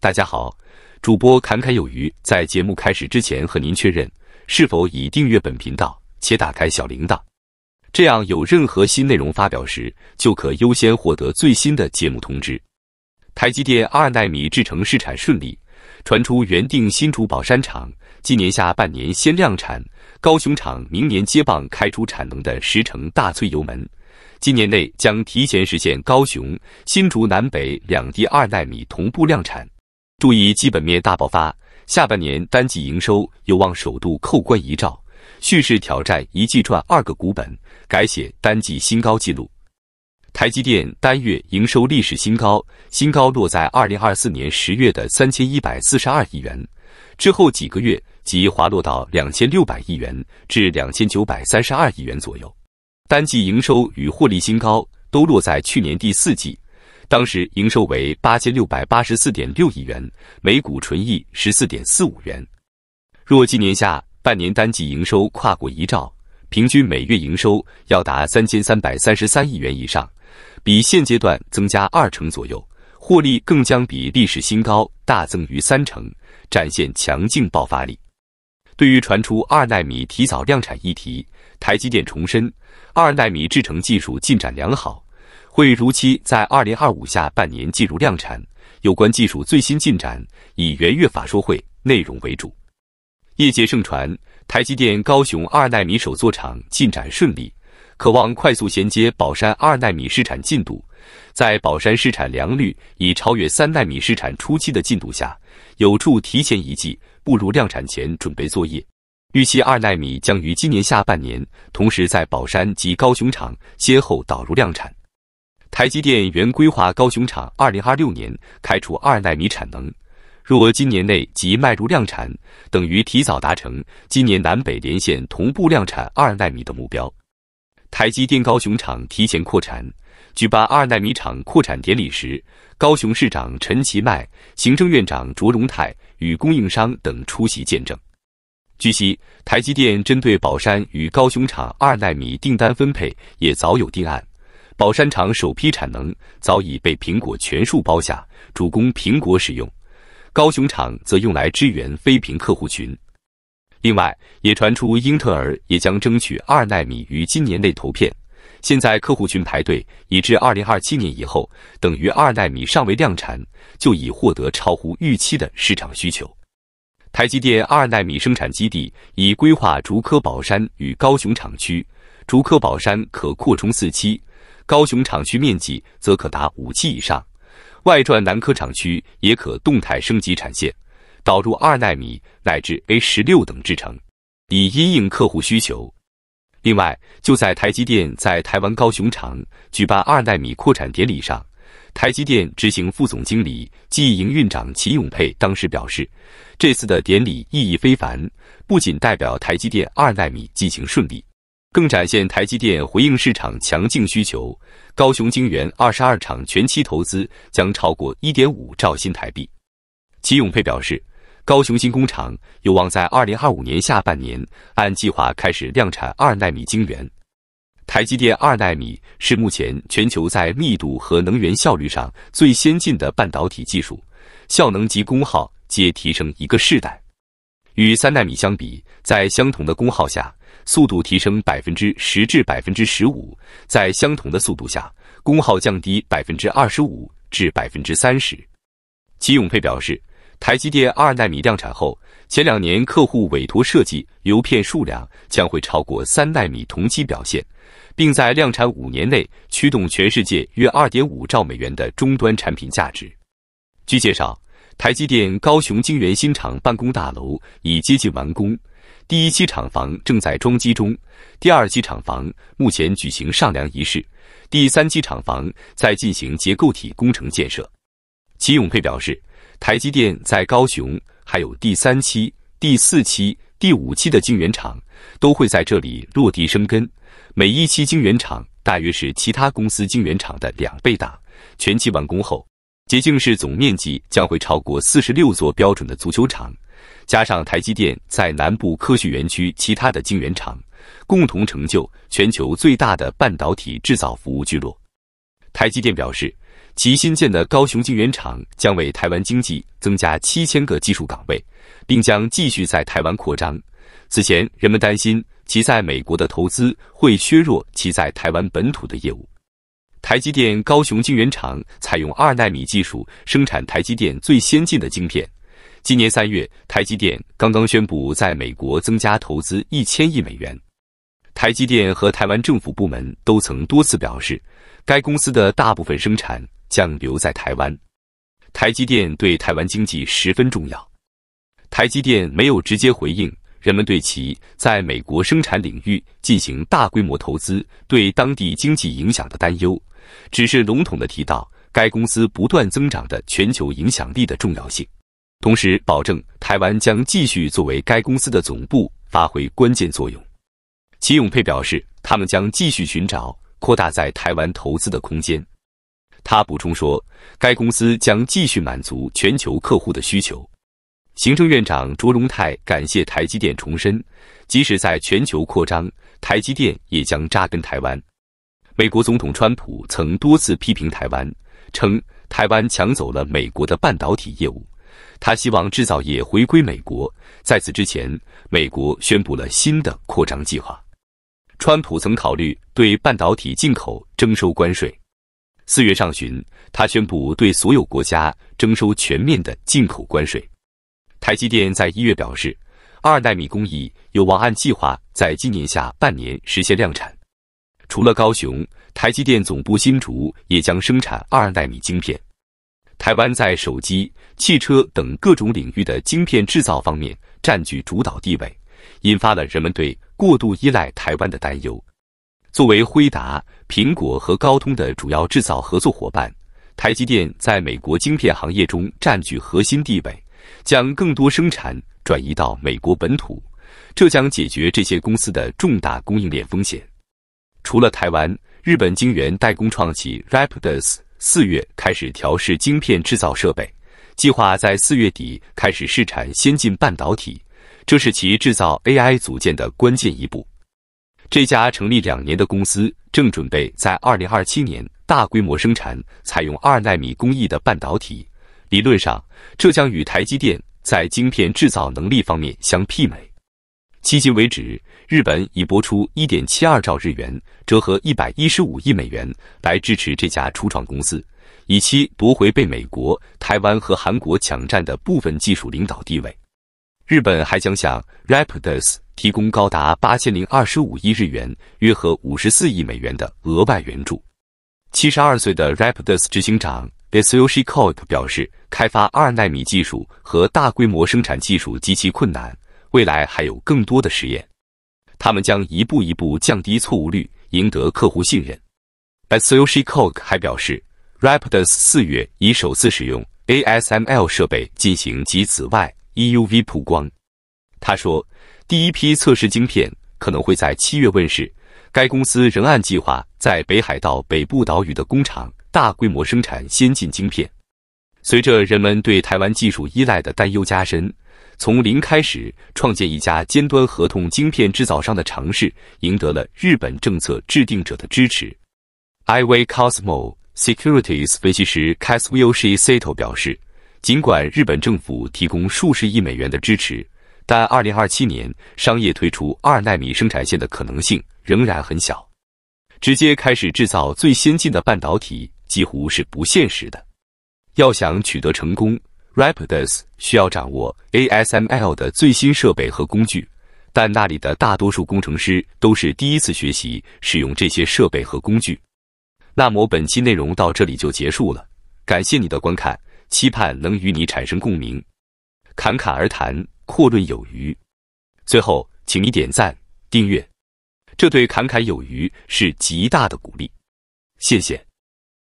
大家好，主播侃侃有余。在节目开始之前，和您确认是否已订阅本频道且打开小铃铛，这样有任何新内容发表时，就可优先获得最新的节目通知。台积电二纳米制程试产顺利，传出原定新竹宝山厂今年下半年先量产，高雄厂明年接棒开出产能的十成大翠油门，今年内将提前实现高雄、新竹南北两地二纳米同步量产。注意基本面大爆发，下半年单季营收有望首度扣关一兆，蓄势挑战一季赚二个股本，改写单季新高纪录。台积电单月营收历史新高，新高落在二零二四年十月的三千一百四十二亿元，之后几个月即滑落到两千六百亿元至两千九百三十二亿元左右。单季营收与获利新高都落在去年第四季。当时营收为八千六百八十四点六亿元，每股纯益十四点四五元。若今年下半年单季营收跨过一兆，平均每月营收要达三千三百三十三亿元以上，比现阶段增加二成左右，获利更将比历史新高大增逾三成，展现强劲爆发力。对于传出二纳米提早量产议题，台积电重申二纳米制程技术进展良好。会如期在二零二五下半年进入量产，有关技术最新进展以元月法说会内容为主。业界盛传台积电高雄二纳米首座厂进展顺利，渴望快速衔接宝山二纳米试产进度，在宝山试产良率已超越三纳米试产初期的进度下，有助提前一季步入量产前准备作业。预期二纳米将于今年下半年，同时在宝山及高雄厂先后导入量产。台积电原规划高雄厂二零二六年开出二纳米产能，若今年内即迈入量产，等于提早达成今年南北连线同步量产二纳米的目标。台积电高雄厂提前扩产，举办二纳米厂扩产典礼时，高雄市长陈其迈、行政院长卓荣泰与供应商等出席见证。据悉，台积电针对宝山与高雄厂二纳米订单分配也早有定案。宝山厂首批产能早已被苹果全数包下，主攻苹果使用；高雄厂则用来支援非屏客户群。另外，也传出英特尔也将争取二纳米于今年内投片，现在客户群排队已至二零二七年以后，等于二纳米尚未量产就已获得超乎预期的市场需求。台积电二纳米生产基地已规划竹科宝山与高雄厂区，竹科宝山可扩充四期。高雄厂区面积则可达五 G 以上，外转南科厂区也可动态升级产线，导入二纳米乃至 A 十六等制程，以因应客户需求。另外，就在台积电在台湾高雄厂举办二纳米扩产典礼上，台积电执行副总经理忆营运长齐永佩当时表示，这次的典礼意义非凡，不仅代表台积电二纳米进行顺利。更展现台积电回应市场强劲需求。高雄晶圆二十二厂全期投资将超过一点五兆新台币。齐永佩表示，高雄新工厂有望在二零二五年下半年按计划开始量产二纳米晶圆。台积电二纳米是目前全球在密度和能源效率上最先进的半导体技术，效能及功耗皆提升一个世代。与三纳米相比，在相同的功耗下，速度提升百分之十至百分之十五；在相同的速度下，功耗降低百分之二十五至百分之三十。齐永佩表示，台积电二纳米量产后，前两年客户委托设计流片数量将会超过三纳米同期表现，并在量产五年内驱动全世界约二点五兆美元的终端产品价值。据介绍。台积电高雄晶圆新厂办公大楼已接近完工，第一期厂房正在装机中，第二期厂房目前举行上梁仪式，第三期厂房在进行结构体工程建设。齐永佩表示，台积电在高雄还有第三期、第四期、第五期的晶圆厂都会在这里落地生根，每一期晶圆厂大约是其他公司晶圆厂的两倍大，全期完工后。洁净室总面积将会超过四十六座标准的足球场，加上台积电在南部科学园区其他的晶圆厂，共同成就全球最大的半导体制造服务聚落。台积电表示，其新建的高雄晶圆厂将为台湾经济增加七千个技术岗位，并将继续在台湾扩张。此前，人们担心其在美国的投资会削弱其在台湾本土的业务。台积电高雄晶圆厂采用二纳米技术生产台积电最先进的晶片。今年三月，台积电刚刚宣布在美国增加投资一千亿美元。台积电和台湾政府部门都曾多次表示，该公司的大部分生产将留在台湾。台积电对台湾经济十分重要。台积电没有直接回应人们对其在美国生产领域进行大规模投资对当地经济影响的担忧。只是笼统地提到该公司不断增长的全球影响力的重要性，同时保证台湾将继续作为该公司的总部发挥关键作用。齐永佩表示，他们将继续寻找扩大在台湾投资的空间。他补充说，该公司将继续满足全球客户的需求。行政院长卓荣泰感谢台积电重申，即使在全球扩张，台积电也将扎根台湾。美国总统川普曾多次批评台湾，称台湾抢走了美国的半导体业务。他希望制造业回归美国。在此之前，美国宣布了新的扩张计划。川普曾考虑对半导体进口征收关税。四月上旬，他宣布对所有国家征收全面的进口关税。台积电在一月表示，二纳米工艺有望按计划在今年下半年实现量产。除了高雄，台积电总部新竹也将生产二纳米晶片。台湾在手机、汽车等各种领域的晶片制造方面占据主导地位，引发了人们对过度依赖台湾的担忧。作为辉达、苹果和高通的主要制造合作伙伴，台积电在美国晶片行业中占据核心地位。将更多生产转移到美国本土，这将解决这些公司的重大供应链风险。除了台湾，日本晶圆代工创企 Rapidus 四月开始调试晶片制造设备，计划在四月底开始试产先进半导体。这是其制造 AI 组件的关键一步。这家成立两年的公司正准备在2027年大规模生产采用二纳米工艺的半导体。理论上，这将与台积电在晶片制造能力方面相媲美。迄今为止，日本已拨出1.72兆日元（折合115亿美元）来支持这家初创公司，以期夺回被美国、台湾和韩国抢占的部分技术领导地位。日本还将向 Rapidus 提供高达8025亿日元（约合54亿美元）的额外援助。72岁的 Rapidus 执行长 b e s a o s h i k o i u 表示：“开发二纳米技术和大规模生产技术极其困难。”未来还有更多的实验，他们将一步一步降低错误率，赢得客户信任。b s y l h i e Koch 还表示，Rapidus 四月已首次使用 ASML 设备进行极紫外 EUV 曝光。他说，第一批测试晶片可能会在七月问世。该公司仍按计划在北海道北部岛屿的工厂大规模生产先进晶片。随着人们对台湾技术依赖的担忧加深，从零开始创建一家尖端合同晶片制造商的尝试，赢得了日本政策制定者的支持。Iway Cosmo Securities 分析师 k a s u y o s h i Sato 表示，尽管日本政府提供数十亿美元的支持，但2027年商业推出二纳米生产线的可能性仍然很小。直接开始制造最先进的半导体几乎是不现实的。要想取得成功，Rapidus 需要掌握 ASML 的最新设备和工具，但那里的大多数工程师都是第一次学习使用这些设备和工具。那么本期内容到这里就结束了，感谢你的观看，期盼能与你产生共鸣。侃侃而谈，阔论有余。最后，请你点赞、订阅，这对侃侃有余是极大的鼓励。谢谢。